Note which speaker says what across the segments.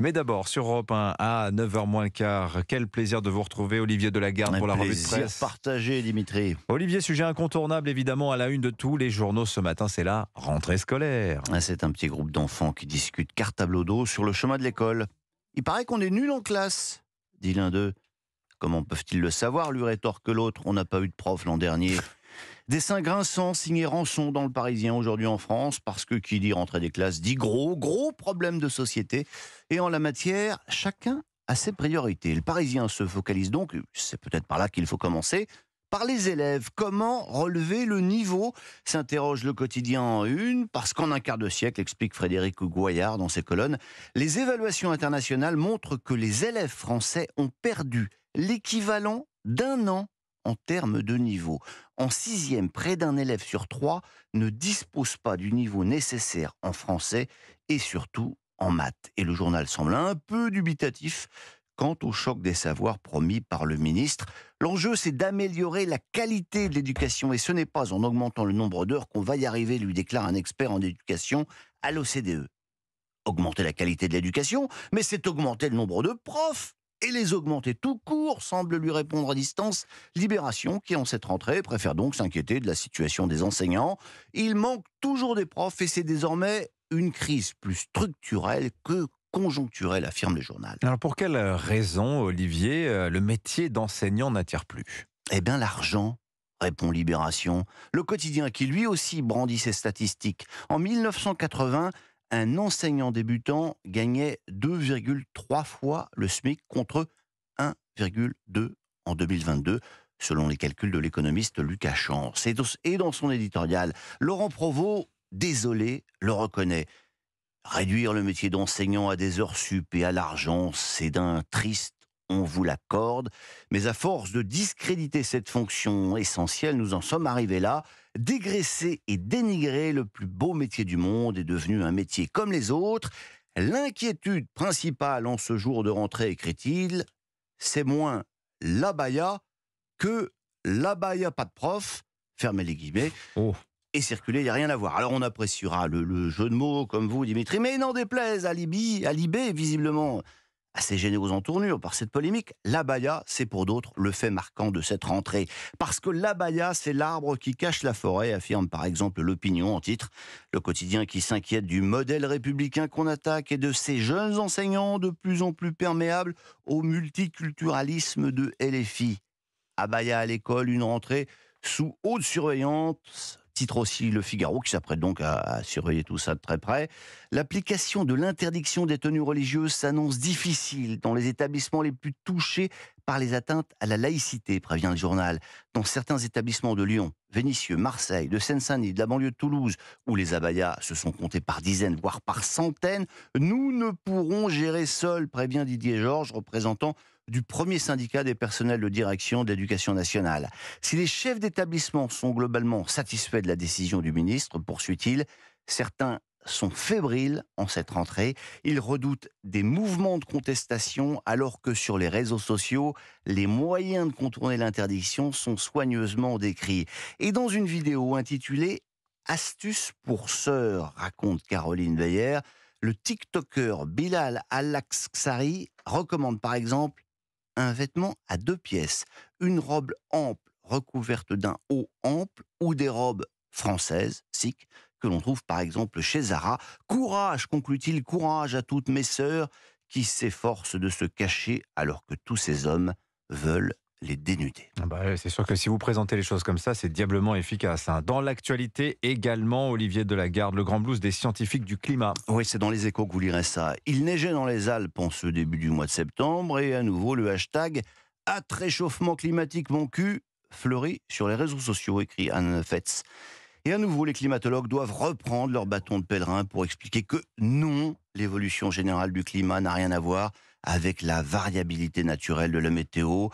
Speaker 1: Mais d'abord, sur Europe 1 à 9h moins quart, quel plaisir de vous retrouver, Olivier Delagarde, pour la revue de presse. partager Dimitri. Olivier, sujet incontournable, évidemment, à la une de tous les journaux ce matin, c'est la rentrée scolaire. Ah, c'est un petit groupe d'enfants qui discutent carte à d'eau sur le chemin de l'école. Il paraît qu'on est nuls en classe, dit l'un d'eux. Comment peuvent-ils le savoir lui rétorque l'autre. On n'a pas eu de prof l'an dernier. Dessin grinçant signé Rançon dans le Parisien aujourd'hui en France, parce que qui dit rentrée des classes dit gros, gros problème de société. Et en la matière, chacun a ses priorités. Le Parisien se focalise donc, c'est peut-être par là qu'il faut commencer, par les élèves. Comment relever le niveau s'interroge le quotidien en une, parce qu'en un quart de siècle, explique Frédéric Goyard dans ses colonnes, les évaluations internationales montrent que les élèves français ont perdu l'équivalent d'un an en termes de niveau. En sixième, près d'un élève sur trois ne dispose pas du niveau nécessaire en français et surtout en maths. Et le journal semble un peu dubitatif quant au choc des savoirs promis par le ministre. L'enjeu, c'est d'améliorer la qualité de l'éducation et ce n'est pas en augmentant le nombre d'heures qu'on va y arriver, lui déclare un expert en éducation à l'OCDE. Augmenter la qualité de l'éducation, mais c'est augmenter le nombre de profs et les augmenter tout court, semble lui répondre à distance Libération, qui en cette rentrée préfère donc s'inquiéter de la situation des enseignants. Il manque toujours des profs et c'est désormais une crise plus structurelle que conjoncturelle, affirme le journal. Alors pour quelle raison, Olivier, euh, le métier d'enseignant n'attire plus Eh bien l'argent répond Libération. Le quotidien qui lui aussi brandit ses statistiques. En 1980, un enseignant débutant gagnait 2,3 fois le SMIC contre 1,2 en 2022 selon les calculs de l'économiste Lucas Chance. Et dans son éditorial, Laurent Provost, désolé, le reconnaît. Réduire le métier d'enseignant à des heures sup et à l'argent, c'est d'un triste on vous l'accorde, mais à force de discréditer cette fonction essentielle, nous en sommes arrivés là. Dégraisser et dénigrer le plus beau métier du monde est devenu un métier comme les autres. L'inquiétude principale en ce jour de rentrée, écrit-il, c'est moins l'abaya que l'abaya pas de prof, fermez les guillemets, oh. et circuler, il n'y a rien à voir. Alors on appréciera le, jeu de mots, comme vous, Dimitri, mais n'en déplaise à Libye, à visiblement, assez généreux en tournure par cette polémique. L'abaya, c'est pour d'autres le fait marquant de cette rentrée. Parce que l'abaya, c'est l'arbre qui cache la forêt, affirme par exemple l'opinion en titre. Le quotidien qui s'inquiète du modèle républicain qu'on attaque et de ces jeunes enseignants de plus en plus perméables au multiculturalisme de LFI. Abaya à l'école, une rentrée sous haute surveillance titre aussi Le Figaro, qui s'apprête donc à, surveiller tout ça de très près. L'application de l'interdiction des tenues religieuses s'annonce difficile dans les établissements les plus touchés par les atteintes à la laïcité, prévient le journal. Dans certains établissements de Lyon, Vénissieux, Marseille, de Seine-Saint-Denis, de la banlieue de Toulouse, où les abayas se sont comptés par dizaines, voire par centaines, nous ne pourrons gérer seuls, prévient Didier Georges, représentant du premier syndicat des personnels de direction d'éducation nationale. Si les chefs d'établissement sont globalement satisfaits de la décision du ministre, poursuit-il, certains sont fébriles en cette rentrée. Ils redoutent des mouvements de contestation alors que sur les réseaux sociaux, les moyens de contourner l'interdiction sont soigneusement décrits. Et dans une vidéo intitulée Astuces pour sœurs, raconte Caroline Veillère, le TikToker Bilal Al-Aksari recommande par exemple un vêtement à deux pièces, une robe ample recouverte d'un haut ample ou des robes françaises, sic, que l'on trouve par exemple chez Zara. Courage, conclut-il, courage à toutes mes sœurs qui s'efforcent de se cacher alors que tous ces hommes veulent les dénuder. Ah bah c'est sûr que si vous présentez les choses comme ça, c'est diablement efficace. Hein. Dans l'actualité également, Olivier Delagarde, le grand blues des scientifiques du climat. Oui, c'est dans les échos que vous lirez ça. Il neigeait dans les Alpes en ce début du mois de septembre et à nouveau le hashtag réchauffement climatique mon cul fleurit sur les réseaux sociaux, écrit Anne Fetz. Et à nouveau, les climatologues doivent reprendre leur bâton de pèlerin pour expliquer que non, l'évolution générale du climat n'a rien à voir avec la variabilité naturelle de la météo.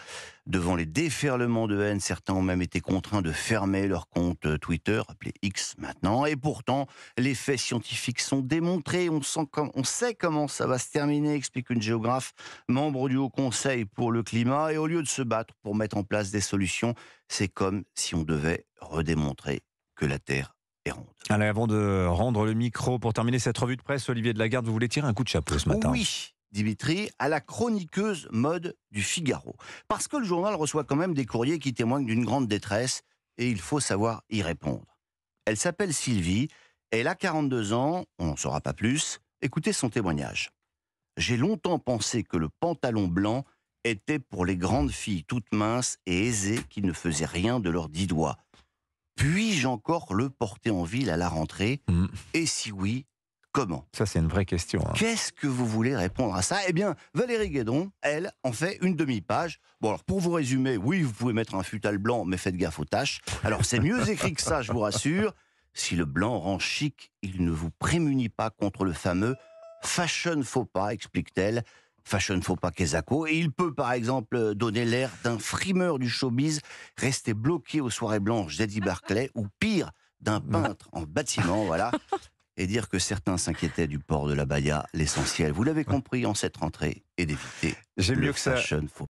Speaker 1: Devant les déferlements de haine, certains ont même été contraints de fermer leur compte euh, Twitter, appelé X maintenant. Et pourtant, les faits scientifiques sont démontrés. On, sent on sait comment ça va se terminer, explique une géographe, membre du Haut Conseil pour le climat. Et au lieu de se battre pour mettre en place des solutions, c'est comme si on devait redémontrer que la Terre est ronde avant de rendre le micro, pour terminer cette revue de presse, Olivier de Lagarde, vous voulez tirer un coup de chapeau ce matin Oui, Dimitri, à la chroniqueuse mode du Figaro. Parce que le journal reçoit quand même des courriers qui témoignent d'une grande détresse et il faut savoir y répondre. Elle s'appelle Sylvie, elle a 42 ans, on ne saura pas plus. Écoutez son témoignage. J'ai longtemps pensé que le pantalon blanc était pour les grandes filles toutes minces et aisées qui ne faisaient rien de leurs dix doigts. Puis-je encore le porter en ville à la rentrée mmh. Et si oui, comment Ça, c'est une vraie question. Hein. Qu'est-ce que vous voulez répondre à ça Eh bien, Valérie Guédon, elle, en fait une demi-page. Bon, alors, pour vous résumer, oui, vous pouvez mettre un futal blanc, mais faites gaffe aux taches. Alors, c'est mieux écrit que ça, je vous rassure. Si le blanc rend chic, il ne vous prémunit pas contre le fameux fashion faux pas, explique-t-elle. Fashion faux pas Kezako. Et il peut, par exemple, donner l'air d'un frimeur du showbiz rester bloqué aux soirées blanches d'Eddie Barclay, ou pire, d'un peintre en bâtiment, voilà. et dire que certains s'inquiétaient du port de la Baïa, l'essentiel, vous l'avez compris en cette rentrée, et d'éviter. J'ai mieux que ça.